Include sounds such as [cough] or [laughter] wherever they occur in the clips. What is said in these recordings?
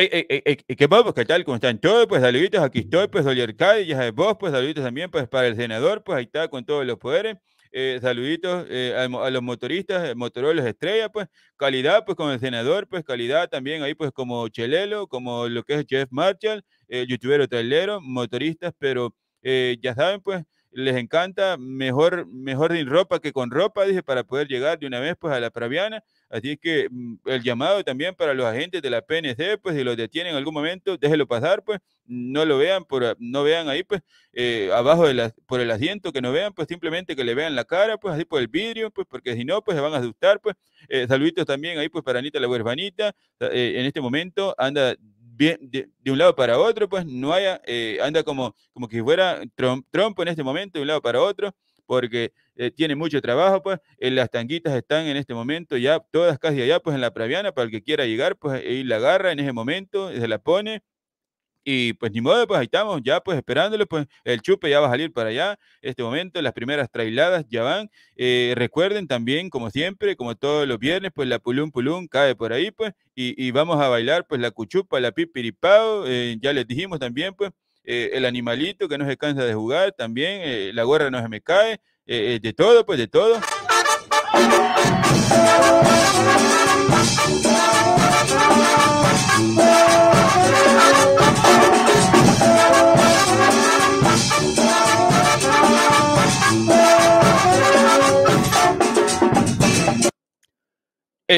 Ey, ey, ey, ¿Qué vamos? Pues, ¿Qué tal? ¿Cómo están todos? Pues saluditos, aquí estoy, pues Dolly ya vos, pues saluditos también pues, para el senador, pues ahí está con todos los poderes. Eh, saluditos eh, a, los motoristas, eh, motorolos estrella, pues calidad, pues con el senador, pues calidad también ahí, pues como Chelelo, como lo que es Jeff Marshall, youtuber youtubero trailero, motoristas, pero ya saben, pues les encanta mejor, mejor sin ropa que con ropa, dije, para poder llegar de una vez pues a la Praviana. Así que mm, el llamado también para los agentes de la PNC, pues si los detienen en algún momento, déjelo pasar, pues no lo vean, por, no vean ahí, pues eh, abajo de la, por el asiento, que no vean, pues simplemente que le vean la cara, pues así por el vidrio, pues porque si no, pues se van a asustar, pues eh, saluditos también ahí, pues para Anita la huerfanita, eh, en este momento anda Bien, de, un lado para otro, pues no haya, anda como, como que fuera Trump trompo en este momento, de un lado para otro, porque eh, tiene mucho trabajo, pues eh, las tanguitas están en este momento ya todas casi allá, pues en la Praviana, para el que quiera llegar, pues ahí la agarra en ese momento, se la pone. Y pues ni modo, pues ahí estamos, ya pues esperándole, pues el chupe ya va a salir para allá. En este momento, las primeras trailadas ya van. Eh, recuerden también, como siempre, como todos los viernes, pues la pulum pulum cae por ahí, pues, y, vamos a bailar, pues la cuchupa, la pipiripao, ya les dijimos también, pues, el animalito que no se cansa de jugar también, la guerra no se me cae, eh, eh, de todo, pues de todo.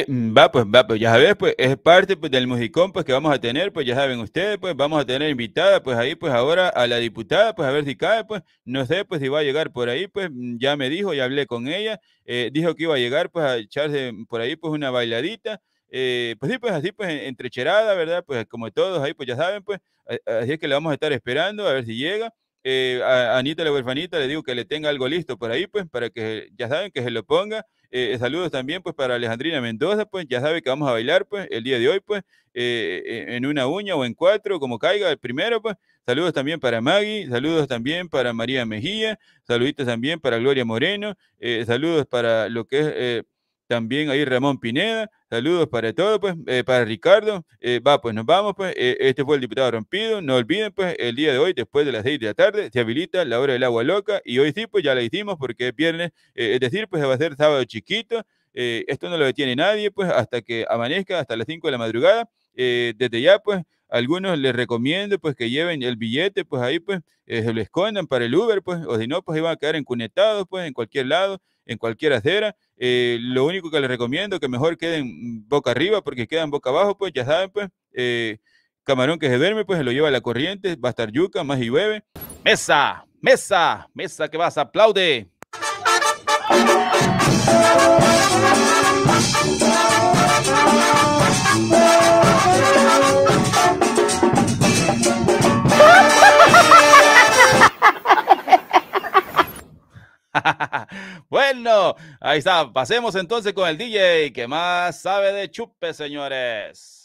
Mm, va, pues va, pues ya sabes, pues es parte pues, del musicón pues que vamos a tener, pues ya saben ustedes, pues vamos a tener invitada, pues ahí pues ahora a la diputada, pues a ver si cae, pues no sé, pues si va a llegar por ahí, pues mm, ya me dijo, ya hablé con ella, eh, dijo que iba a llegar pues a echarse por ahí pues una bailadita, eh, pues sí, pues así, pues entrecherada, ¿verdad? Pues como todos ahí, pues ya saben, pues así es que la vamos a estar esperando a ver si llega. Eh, a Anita la huerfanita le digo que le tenga algo listo por ahí, pues para que ya saben que se lo ponga. Eh, saludos también pues para Alejandrina Mendoza, pues ya sabe que vamos a bailar pues el día de hoy pues eh, en una uña o en cuatro, como caiga el primero pues. Saludos también para Maggie, saludos también para María Mejía, saluditos también para Gloria Moreno, eh, saludos para lo que es también ahí Ramón Pineda, Saludos para todos, pues, eh, para Ricardo. Eh, va, pues nos vamos, pues. Eh, este fue el diputado rompido. No olviden, pues, el día de hoy, después de las seis de la tarde, se habilita la hora del agua loca. Y hoy sí, pues ya la hicimos porque es viernes. es decir, pues va a ser sábado chiquito. esto no lo detiene nadie, pues, hasta que amanezca, hasta las 5 de la madrugada. desde ya, pues, algunos les recomiendo pues que lleven el billete, pues ahí pues se eh, lo escondan para el Uber, pues, o si no, pues iban a quedar encunetados, pues en cualquier lado, en cualquier acera. Eh, lo único que les recomiendo que mejor queden boca arriba, porque quedan boca abajo, pues ya saben, pues, eh, camarón que se duerme, pues se lo lleva a la corriente, va a estar yuca, más y hueve. Mesa, mesa, mesa que vas, aplaude. [laughs] bueno, ahí está. Pasemos entonces con el DJ que más sabe de chupe, señores.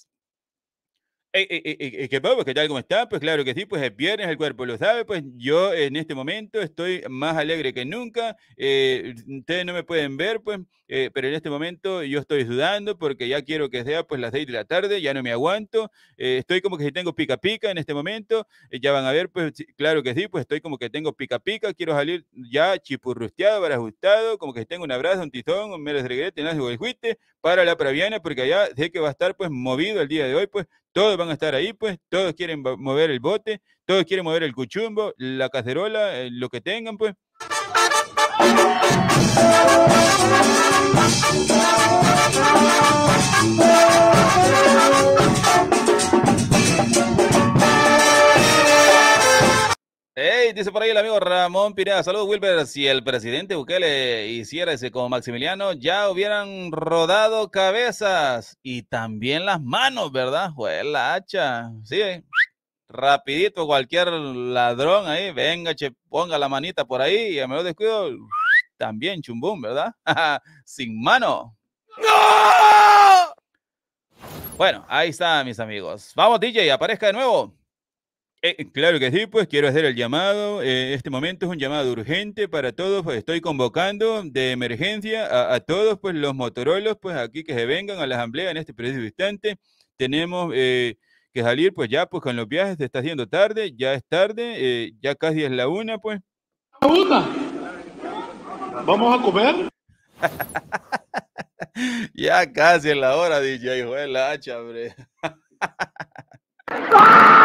Eh, ¿Qué pasa? ¿Qué tal? ¿Cómo está? Pues claro que sí, pues es viernes, el cuerpo lo sabe, pues yo en este momento estoy más alegre que nunca, eh, ustedes no me pueden ver, pues, eh, pero en este momento yo estoy sudando porque ya quiero que sea pues las seis de la tarde, ya no me aguanto, eh, estoy como que si tengo pica pica en este momento, ya van a ver, pues claro que sí, pues estoy como que tengo pica pica, quiero salir ya chipurrusteado, ajustado como que si tengo un abrazo, un tizón, un mero regrete, en el juiste para la praviana, porque allá sé que va a estar pues movido el día de hoy, pues todos van a estar ahí, pues, todos quieren mover el bote, todos quieren mover el cuchumbo, la cacerola, eh, lo que tengan, pues. dice por ahí el amigo Ramón Pineda Saludos, Wilber. Si el presidente Bukele hiciera ese como Maximiliano, ya hubieran rodado cabezas y también las manos, ¿verdad? juela la hacha. Sí, eh. rapidito, cualquier ladrón ahí, venga, che, ponga la manita por ahí y a lo descuido, también chumbum, ¿verdad? [laughs] Sin mano. ¡No! Bueno, ahí está, mis amigos. Vamos, DJ, aparezca de nuevo. Eh, claro que sí, pues quiero hacer el llamado. Eh, este momento es un llamado urgente para todos. Pues, estoy convocando de emergencia a, todos pues, los motorolos pues, aquí que se vengan a la asamblea en este preciso instante. Tenemos eh, que salir pues ya pues con los viajes. Se está haciendo tarde, ya es tarde, ya casi es la una pues. ¿La una? ¿Vamos a comer? [laughs] ya casi es la hora, DJ. Hijo de la hacha, [laughs]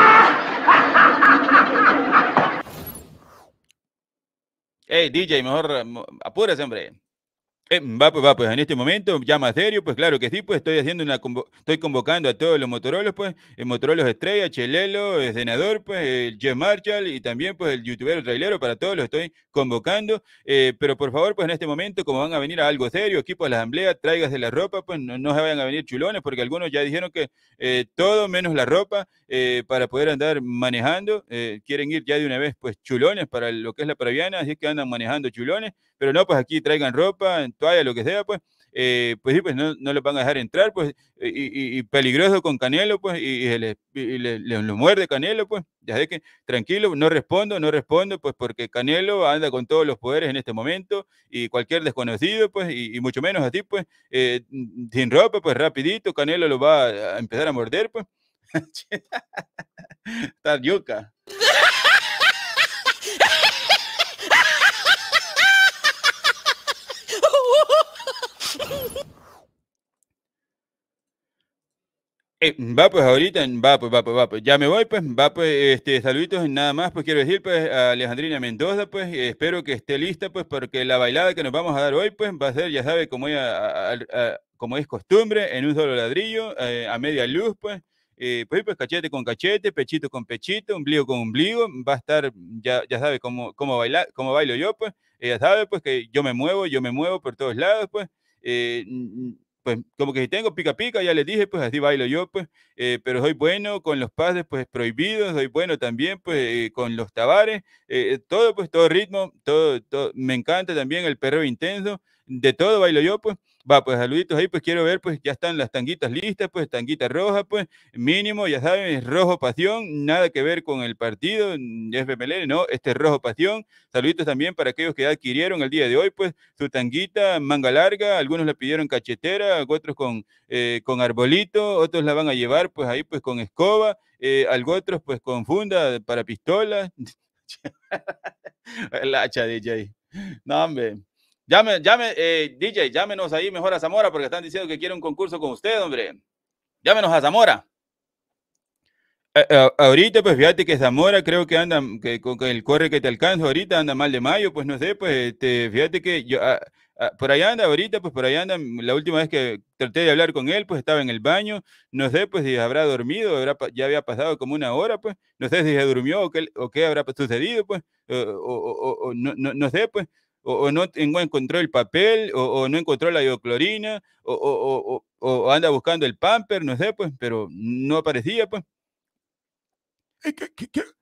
Hey, DJ, mejor apúrese, hombre. Eh, pues, va, pues, en este momento, ya más serio, pues claro que sí, pues estoy haciendo una estoy convocando a todos los Motorolos, pues, el eh, Motorolos Estrella, Chelelo, el eh, senador, pues, el Jeff Marshall y también pues el youtuber trailero, para todos los estoy convocando. pero por favor, pues en este momento, como van a venir a algo serio, equipo de pues, la asamblea, de la ropa, pues no, se vayan a venir chulones, porque algunos ya dijeron que todo menos la ropa para poder andar manejando. quieren ir ya de una vez, pues, chulones para lo que es la paraviana, así que andan manejando chulones pero no, pues aquí traigan ropa, toalla, lo que sea, pues. Eh, pues sí, pues no, no lo van a dejar entrar, pues, y, peligroso con Canelo, pues, y, le, le, lo muerde Canelo, pues, ya sé que tranquilo, no respondo, no respondo, pues, porque Canelo anda con todos los poderes en este momento, y cualquier desconocido, pues, y, mucho menos a ti, pues, eh, sin ropa, pues, rapidito, Canelo lo va a empezar a morder, pues. [laughs] Está yuca. Eh, va pues ahorita, va pues, va pues, va pues. Ya me voy pues, va pues, este, saluditos nada más, pues quiero decir pues a Alejandrina Mendoza pues, espero que esté lista pues porque la bailada que nos vamos a dar hoy pues va a ser, ya sabe, como, ella, como es costumbre, en un solo ladrillo, eh, a media luz pues, eh, pues, pues cachete con cachete, pechito con pechito, ombligo con ombligo, va a estar, ya, ya sabe cómo, cómo, bailar, cómo bailo yo pues, ella sabe pues que yo me muevo, yo me muevo por todos lados pues pues como que si tengo pica pica, ya les dije, pues así bailo yo, pues, eh, pero soy bueno con los padres pues prohibidos, soy bueno también, pues eh, con los tabares, eh, todo, pues todo ritmo, todo, todo, me encanta también el perro intenso, de todo bailo yo, pues, Va, pues saluditos ahí, pues quiero ver, pues ya están las tanguitas listas, pues tanguita roja, pues mínimo, ya saben, es rojo pasión, nada que ver con el partido, mm, es FMLN, no, este rojo pasión. Saluditos también para aquellos que adquirieron el día de hoy, pues su tanguita, manga larga, algunos la pidieron cachetera, otros con, eh, con arbolito, otros la van a llevar, pues ahí, pues con escoba, eh, algo otros, pues con funda para pistola. El [laughs] hacha, DJ. No, hombre. Llame, llame, eh, DJ, llámenos ahí mejor a Zamora porque están diciendo que quiere un concurso con usted, hombre. Llámenos a Zamora. ahorita, pues fíjate que Zamora creo que anda, que con el corre que te alcanza ahorita anda mal de mayo, pues no sé, pues este, fíjate que yo, por ahí anda ahorita, pues por ahí anda, la última vez que traté de hablar con él, pues estaba en el baño, no sé, pues si habrá dormido, habrá, ya había pasado como una hora, pues, no sé si se durmió o qué, habrá sucedido, pues, o, o no, no, no sé, pues, o, no encontró el papel, o, no encontró la ioclorina, o, anda buscando el pamper, no sé, pues, pero no aparecía, pues. eh,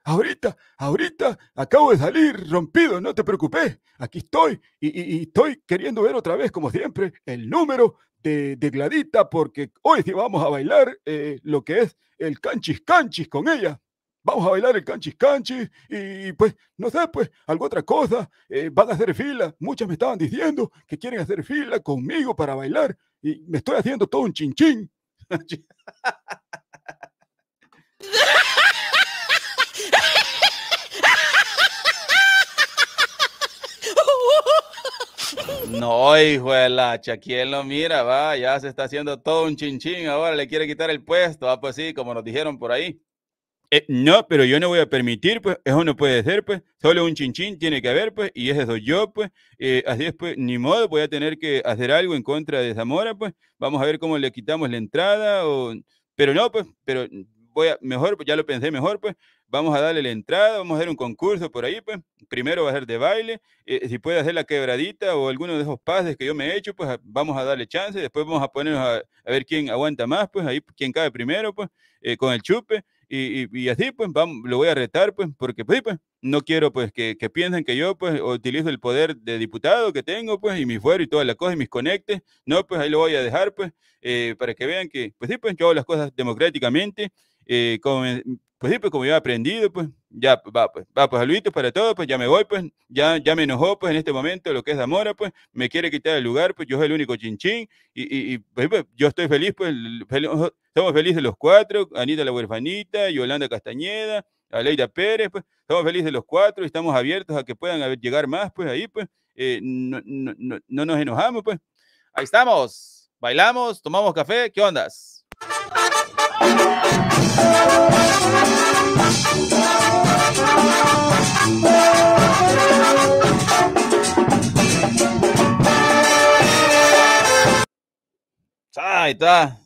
Ahorita, ahorita acabo de salir rompido, no te preocupes, aquí estoy y, estoy queriendo ver otra vez, como siempre, el número de, Gladita, porque hoy sí vamos a bailar eh, lo que es el canchis canchis con ella. Vamos a bailar el canchis canchis y, pues, no sé, pues, alguna otra cosa. Eh, van a hacer fila. Muchas me estaban diciendo que quieren hacer fila conmigo para bailar y me estoy haciendo todo un chinchín. [laughs] No, hijo de ¿quién lo mira? Va, ya se está haciendo todo un chinchín, ahora le quiere quitar el puesto. Ah, pues sí, como nos dijeron por ahí. Eh, no, pero yo no voy a permitir, pues, eso no puede ser, pues, solo un chinchín tiene que haber, pues, y ese soy yo, pues, eh, así es, pues, ni modo, voy a tener que hacer algo en contra de Zamora, pues, vamos a ver cómo le quitamos la entrada, o, pero no, pues, pero voy a, mejor, pues, ya lo pensé mejor, pues, vamos a darle la entrada, vamos a hacer un concurso por ahí, pues, primero va a ser de baile, eh, si puede hacer la quebradita o alguno de esos pases que yo me he hecho, pues, vamos a darle chance, después vamos a ponernos a, ver quién aguanta más, pues, ahí, quién cae primero, pues, con el chupe, y, y, así, pues, lo voy a retar, pues, porque, pues, pues, no quiero, pues, que, que, piensen que yo, pues, utilizo el poder de diputado que tengo, pues, y mi fuero y todas las cosas y mis conectes. No, pues, ahí lo voy a dejar, pues, eh, para que vean que, pues, sí, pues, yo hago las cosas democráticamente, eh, como, pues, sí, pues, como yo he aprendido, pues, ya va, pues, va, pues, saluditos para todos, pues ya me voy, pues, ya, ya me enojó, pues, en este momento lo que es Zamora, pues, me quiere quitar el lugar, pues, yo soy el único chinchín, y, y, pues, pues, yo estoy feliz, pues, feliz, Estamos felices de los cuatro, Anita la huerfanita, Yolanda Castañeda, Aleida Pérez, pues, estamos felices de los cuatro y estamos abiertos a que puedan llegar más, pues ahí, pues, eh, no, nos enojamos, pues. Ahí estamos, bailamos, tomamos café, ¿qué ondas? Ahí está,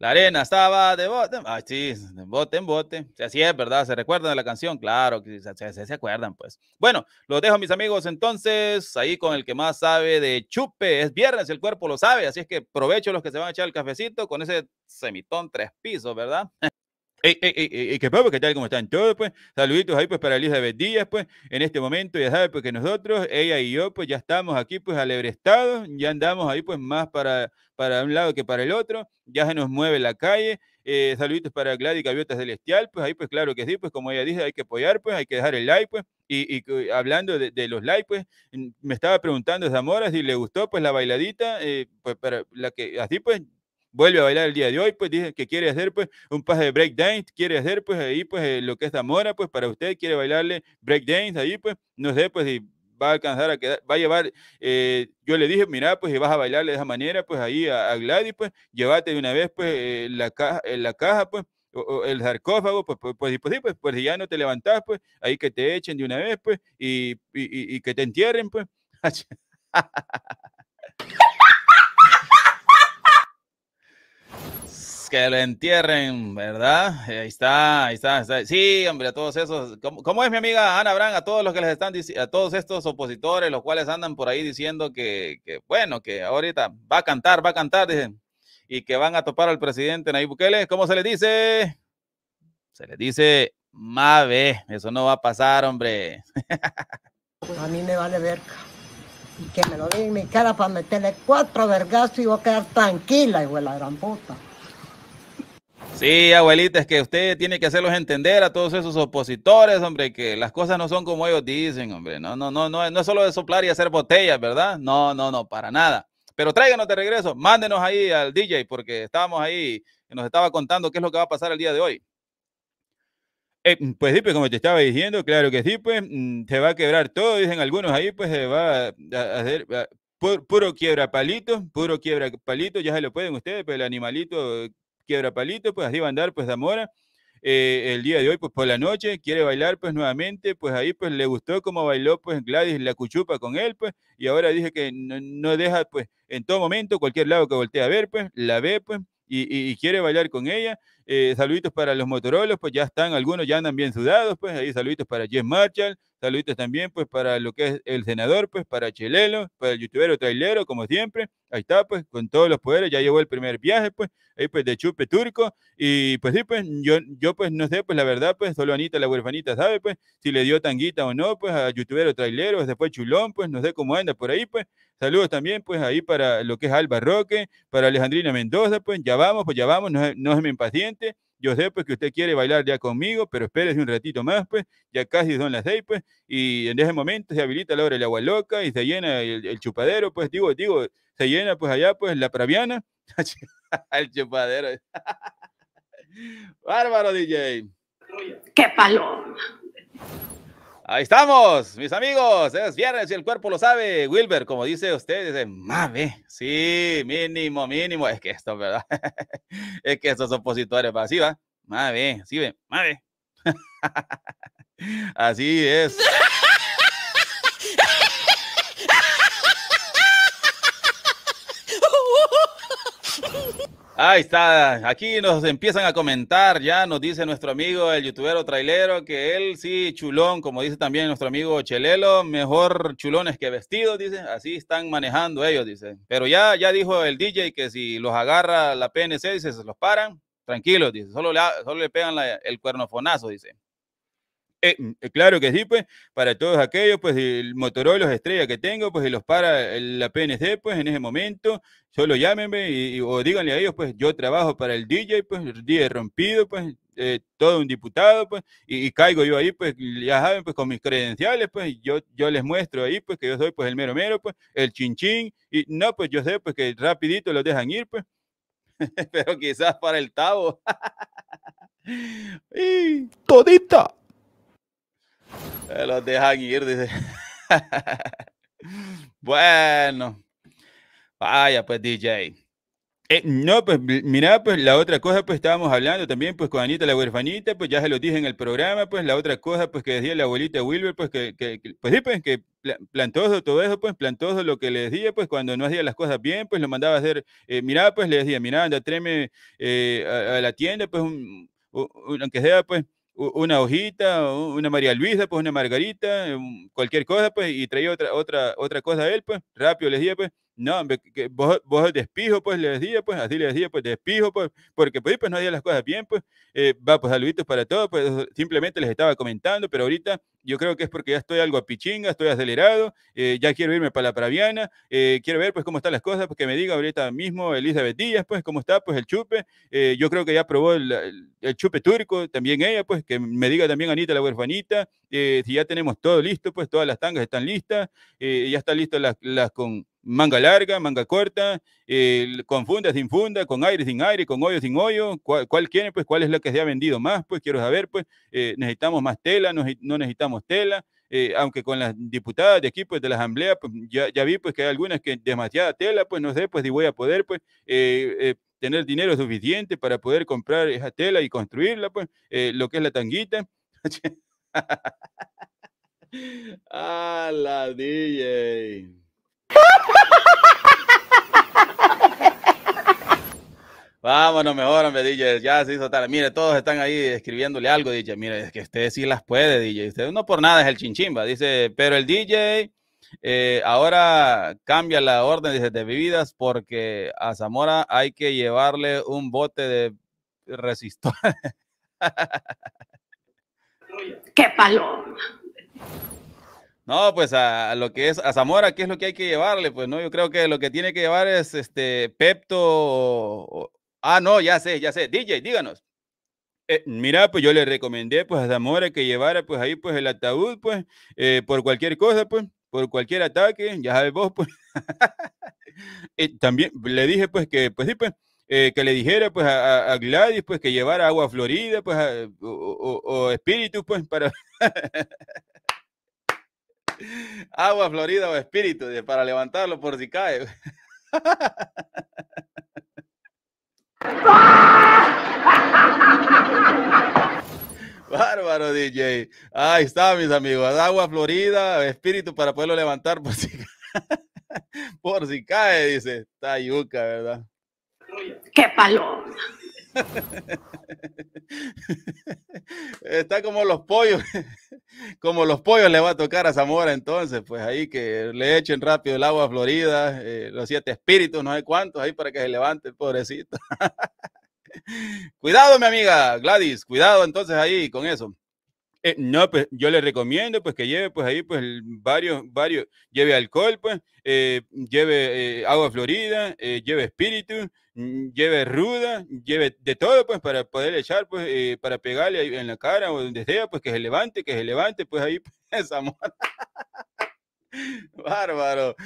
la arena estaba de bote. Ay, sí, bote en bote. Así es, ¿verdad? ¿Se recuerdan de la canción? Claro, se, se acuerdan, pues. Bueno, los dejo, mis amigos, entonces, ahí con el que más sabe de chupe. Es viernes, el cuerpo lo sabe, así es que provecho los que se van a echar el cafecito con ese semitón tres pisos, ¿verdad? [laughs] y ¿Qué pasa? ¿Qué tal? ¿Cómo están todos? Pues saluditos ahí pues para Elizabeth Díaz, pues en este momento ya sabes pues que nosotros, ella y yo, pues ya estamos aquí pues alebrestados, ya andamos ahí pues más para, para un lado que para el otro, ya se nos mueve la calle, eh, saluditos para Gladys Gaviota Celestial, pues ahí pues claro que sí, pues como ella dice, hay que apoyar, pues hay que dejar el like, pues, y, y hablando de, los likes pues mm, me estaba preguntando Zamora si le gustó pues la bailadita, eh, pues para la que así pues vuelve a bailar el día de hoy, pues dice que quiere hacer pues un pase de break breakdance, quiere hacer pues ahí pues lo que es Zamora, pues para usted quiere bailarle breakdance ahí, pues no sé pues si va a alcanzar a quedar, va a llevar, yo le dije, mira, pues si vas a bailarle de esa manera, pues ahí a, Gladys, pues llévate de una vez pues la, caja, la caja, pues el sarcófago, pues, pues, pues, pues, si ya no te levantás, pues ahí que te echen de una vez, pues, y, y que te entierren, pues. que lo entierren, ¿verdad? Eh, ahí está, ahí está, Sí, hombre, a todos esos. ¿Cómo, es mi amiga Ana Bran? A todos los que les están diciendo, a todos estos opositores, los cuales andan por ahí diciendo que, bueno, que ahorita va a cantar, va a cantar, dicen, y que van a topar al presidente Nayib Bukele. ¿Cómo se le dice? Se le dice Mave, eso no va a pasar, hombre. a mí me vale verga. Y que me lo den en mi cara para meterle cuatro vergazos y voy a quedar tranquila, hijo de la gran puta. Sí, abuelita, es que usted tiene que hacerlos entender a todos esos opositores, hombre, que las cosas no son como ellos dicen, hombre. No, no, no, no, no es solo de soplar y hacer botellas, ¿verdad? No, no, no, para nada. Pero tráiganos de regreso, mándenos ahí al DJ, porque estábamos ahí, y nos estaba contando qué es lo que va a pasar el día de hoy. Eh, mm, pues sí, pues, como te estaba diciendo, claro que sí, pues mm, se va a quebrar todo, dicen algunos ahí, pues se va a hacer puro, quiebra palito, puro quiebra palito, ya se lo pueden ustedes, pero pues, el animalito Quiebra Palito, pues así va a andar, pues Zamora. Eh, el día de hoy, pues por la noche, quiere bailar, pues nuevamente, pues ahí, pues le gustó cómo bailó, pues Gladys la cuchupa con él, pues, y ahora dije que no, deja, pues, en todo momento, cualquier lado que voltee a ver, pues, la ve, pues, y, quiere bailar con ella. Eh, saluditos para los motorolos, pues ya están, algunos ya andan bien sudados, pues ahí saluditos para Jess Marshall, Saluditos también, pues, para lo que es el senador, pues, para Chelelo, para el youtubero trailero, como siempre. Ahí está, pues, con todos los poderes. Ya llegó el primer viaje, pues, ahí, pues, de chupe turco. Y, pues, sí, pues, yo, yo, pues, no sé, pues, la verdad, pues, solo Anita, la huerfanita, sabe, pues, si le dio tanguita o no, pues, a youtubero trailero, Después fue chulón, pues, no sé cómo anda por ahí, pues. Saludos también, pues, ahí para lo que es Alba Roque, para Alejandrina Mendoza, pues, ya vamos, pues, ya vamos, no, no se me impaciente yo sé pues que usted quiere bailar ya conmigo, pero espérese un ratito más, pues, ya casi son las seis, pues, y en ese momento se habilita la hora la agua loca y se llena el, chupadero, pues, digo, digo, se llena pues allá, pues, la praviana, [laughs] el chupadero. [laughs] Bárbaro DJ. Qué paloma. Ahí estamos, mis amigos. Es viernes y el cuerpo lo sabe. Wilber, como dice usted, dice, mame. Sí, mínimo, mínimo. Es que esto, ¿verdad? [laughs] es que estos opositores, pasiva, Sí, Mame, sí, ve, [laughs] Así es. Ahí está, aquí nos empiezan a comentar, ya nos dice nuestro amigo el youtubero trailero que él sí, chulón, como dice también nuestro amigo Chelelo, mejor chulones que vestidos, dice, así están manejando ellos, dice. Pero ya, ya dijo el DJ que si los agarra la PNC, dice, se los paran, tranquilos, dice, solo le, solo le pegan la, el cuernofonazo, dice. Eh, mm, eh, claro que sí, pues, para todos aquellos, pues, el Motorola estrella que tengo, pues, y los para la PNC, pues, en ese momento, solo llámenme y, o díganle a ellos, pues, yo trabajo para el DJ, pues, el DJ rompido, pues, eh, todo un diputado, pues, y, caigo yo ahí, pues, ya saben, pues, con mis credenciales, pues, yo, yo les muestro ahí, pues, que yo soy, pues, el mero mero, pues, el chinchín, y no, pues, yo sé, pues, que rapidito los dejan ir, pues, [laughs] pero quizás para el tabo. [laughs] y todita. Eh, los dejan ir, dice. [laughs] bueno. Vaya, pues, DJ. Eh, no, pues, mira, pues, la otra cosa, pues, estábamos hablando también, pues, con Anita la huerfanita, pues, ya se lo dije en el programa, pues, la otra cosa, pues, que decía la abuelita Wilber, pues, que, pues, pues, que plantoso todo eso, pues, todo lo que le decía, pues, cuando no hacía las cosas bien, pues, lo mandaba a hacer, eh, mira, pues, le decía, mira, anda, tráeme eh, a, la tienda, pues, un, aunque sea, pues, una hojita, una María Luisa, pues una Margarita, cualquier cosa, pues, y traía otra, otra, otra cosa a él, pues, rápido les dije, pues, no, que vos, despijo, pues, le decía, pues, así le decía, pues, despijo, pues, porque, pues, pues no hacía las cosas bien, pues, eh, va, pues, saluditos para todos, pues, simplemente les estaba comentando, pero ahorita yo creo que es porque ya estoy algo a pichinga, estoy acelerado, eh, ya quiero irme para la Praviana, eh, quiero ver, pues, cómo están las cosas, pues, que me diga ahorita mismo Elizabeth Díaz, pues, cómo está, pues, el chupe, yo creo que ya probó el, el, chupe turco, también ella, pues, que me diga también Anita la huerfanita, si ya tenemos todo listo, pues, todas las tangas están listas, ya están listo las con manga larga, manga corta, eh, con funda, sin funda, con aire, sin aire, con hoyo, sin hoyo, ¿Cuál, pues cuál es la que se ha vendido más, pues quiero saber, pues eh, necesitamos más tela, no, necesitamos tela, eh, aunque con las diputadas de aquí, pues, de la asamblea, pues, ya, vi pues que hay algunas que demasiada tela, pues no sé, pues si voy a poder, pues tener dinero suficiente para poder comprar esa tela y construirla, pues lo que es la tanguita. [laughs] [laughs] a la DJ. Vámonos mejor, me DJ. Ya se hizo tal. Mire, todos están ahí escribiéndole algo, DJ. Mire, es que usted sí las puede, DJ. Usted no por nada es el chinchimba. Dice, pero el DJ eh, ahora cambia la orden dice, de bebidas porque a Zamora hay que llevarle un bote de resistor. [laughs] ¡Qué paloma! No, pues a, lo que es a Zamora, ¿qué es lo que hay que llevarle? Pues no, yo creo que lo que tiene que llevar es este Pepto Ah, no, ya sé, ya sé. DJ, díganos. Eh, mira, pues yo le recomendé pues a Zamora que llevara pues ahí pues el ataúd pues eh, por cualquier cosa pues, por cualquier ataque, ya sabes vos pues. [laughs] también le dije pues que pues sí pues eh, que le dijera pues a, Gladys pues que llevara agua florida pues o, o, espíritu pues para [laughs] agua florida o espíritu para levantarlo por si cae. [laughs] Bárbaro, DJ. Ahí está, mis amigos. Agua Florida, espíritu para poderlo levantar por si, [laughs] por si cae, dice. Está yuca, ¿verdad? Qué paloma. Está como los pollos, como los pollos le va a tocar a Zamora entonces, pues ahí que le echen rápido el agua florida, eh, los siete espíritus, no sé cuántos, ahí para que se levante el pobrecito. [laughs] cuidado, mi amiga Gladys, cuidado entonces ahí con eso. Eh, no, pues yo le recomiendo pues que lleve pues ahí pues varios, varios, lleve alcohol pues, eh, lleve eh, agua florida, lleve espíritu, mm, lleve ruda, lleve de todo pues para poder echar pues para pegarle en la cara o donde sea pues que se levante, que se levante pues ahí pues, [laughs] esa [laughs] Bárbaro.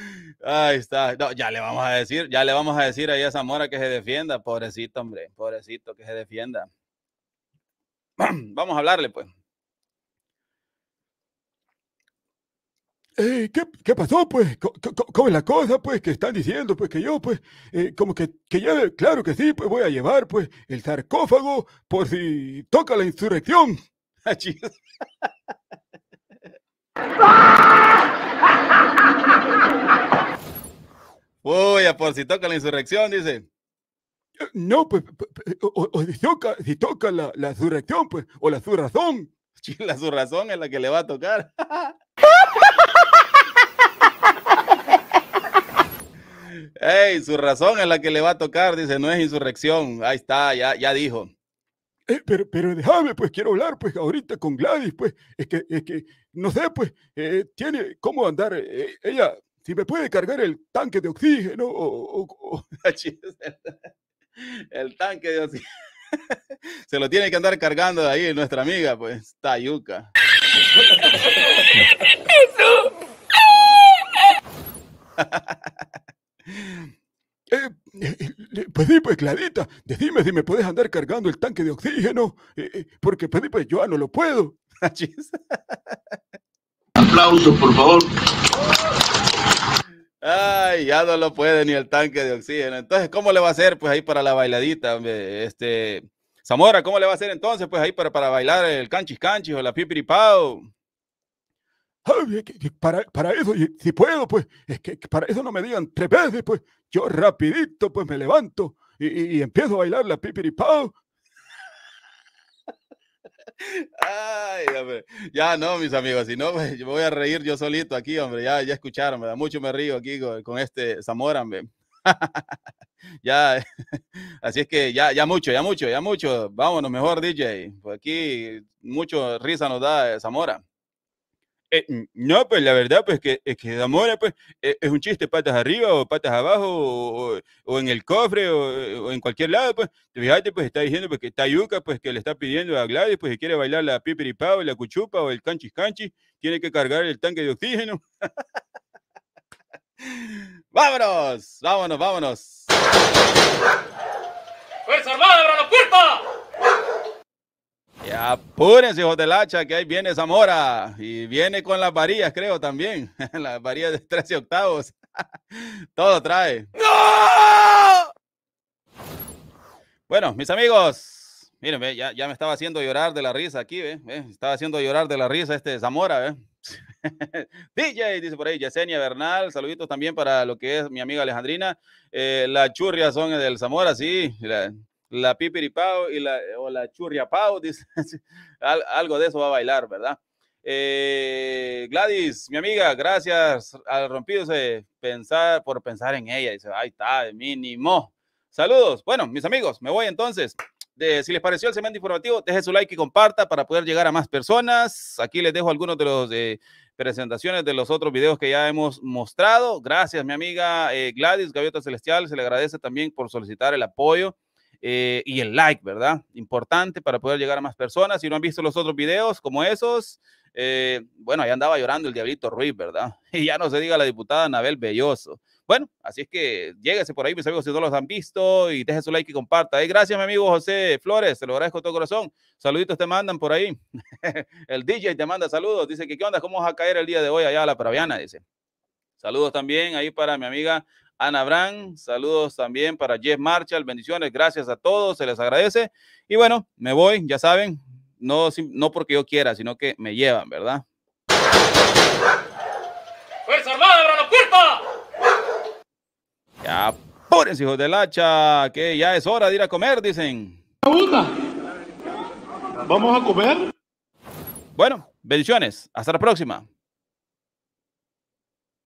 Ahí está. No, ya le vamos a decir, ya le vamos a decir ahí a Zamora que se defienda. Pobrecito, hombre. Pobrecito, que se defienda. [clears throat] Vamos a hablarle, pues. ¿qué, pasó, pues? ¿Cómo, es la cosa, pues, que están diciendo, pues, que yo, pues, eh, como que, ya, claro que sí, pues, voy a llevar, pues, el sarcófago por si toca la insurrección. Voy [laughs] ah, a por si toca la insurrección, dice. Eh, no, pues, eh, o, si toca, la, insurrección, pues, o la su razón. [laughs] La su razón es la que le va a tocar. [laughs] Ey, su razón es la que le va a tocar, dice, no es insurrección. Ahí está, ya, ya dijo. Eh, pero, pero déjame, pues quiero hablar, pues ahorita con Gladys, pues es que, que no sé, pues eh, tiene cómo andar eh, ella, si me puede cargar el tanque de oxígeno [laughs] el tanque de oxígeno. [laughs] Se lo tiene que andar cargando de ahí nuestra amiga, pues, Tayuca eh, eh pedí pues, Clarita, dime, si me puedes andar cargando el tanque de oxígeno, eh, eh, porque pues, pues, yo no lo puedo. Aplausos, por favor. Ay, ya no lo puede ni el tanque de oxígeno. Entonces, ¿cómo le va a hacer? Pues ahí para la bailadita, Este, Zamora, ¿cómo le va a hacer entonces? Pues ahí para, para bailar el canchis canchis o la pipiripao. Para, para eso, si puedo, pues, es que para eso no me digan tres veces, pues, yo rapidito, pues, me levanto y, empiezo a bailar la pipiripao. Ay, hombre. Ya no, mis amigos, si no, pues, yo voy a reír yo solito aquí, hombre. Ya, ya escucharon, da Mucho me río aquí con, con este Zamora, hombre. [laughs] ya, [laughs] así es que ya, ya mucho, ya mucho, ya mucho. Vámonos, mejor DJ. Por aquí mucho risa nos da Zamora. Eh, no, pues la verdad, pues que, que Zamora, pues, e, es un chiste patas arriba o patas abajo o, en el cofre eh, o, en cualquier lado, pues. Fíjate, pues está diciendo pues, que Tayuca, pues, que le está pidiendo a Gladys, pues, que quiere bailar la pipiripao, la cuchupa o el canchis canchis, tiene que cargar el tanque de oxígeno. [laughs] ¡Vámonos! ¡Vámonos, vámonos! ¡Fuerza Armada, abra la puerta! Y apúrense, hijos del hacha, que ahí viene Zamora. Y viene con las varillas, creo, también. [laughs] las varillas de 13 octavos. [laughs] Todo trae. ¡No! Bueno, mis amigos, Miren, ya, me estaba haciendo llorar de la risa aquí, ve, estaba haciendo llorar de la risa este Zamora, ve. [laughs] DJ, dice por ahí, Yesenia Bernal, saluditos también para lo que es mi amiga Alejandrina. Eh, la churria son del Zamora, sí, la, la pipiripao y la, o la churria pao, dice, [laughs] algo de eso va a bailar, ¿verdad? Eh, Gladys, mi amiga, gracias al rompido pensar, por pensar en ella, dice, ahí está, mínimo. Saludos, bueno, mis amigos, me voy entonces si les pareció el segmento informativo, deje su like y comparta para poder llegar a más personas. Aquí les dejo algunos de los presentaciones de los otros videos que ya hemos mostrado. Gracias, mi amiga eh, Gladys Gaviota Celestial. Se le agradece también por solicitar el apoyo eh, y el like, ¿verdad? Importante para poder llegar a más personas. Si no han visto los otros videos como esos, eh, bueno, ahí andaba llorando el diablito Ruiz, ¿verdad? [laughs] Y ya no se diga la diputada Anabel Belloso. Bueno, así es que lléguese por ahí, mis amigos, si no los han visto y deje su like y comparta. gracias, mi amigo José Flores, te lo agradezco de todo corazón. Saluditos te mandan por ahí. [laughs] el DJ te manda saludos. Dice que qué onda, cómo vas a caer el día de hoy allá a la Paraviana, dice. Saludos también ahí para mi amiga Ana Bran, saludos también para Jeff Marshall, bendiciones, gracias a todos, se les agradece. Y bueno, me voy, ya saben, no, no porque yo quiera, sino que me llevan, ¿verdad? ¡Fuerza Armada, los cuerpos ya, pobres hijos del hacha, que ya es hora de ir a comer, dicen. ¿Vamos a comer? Bueno, bendiciones. Hasta la próxima.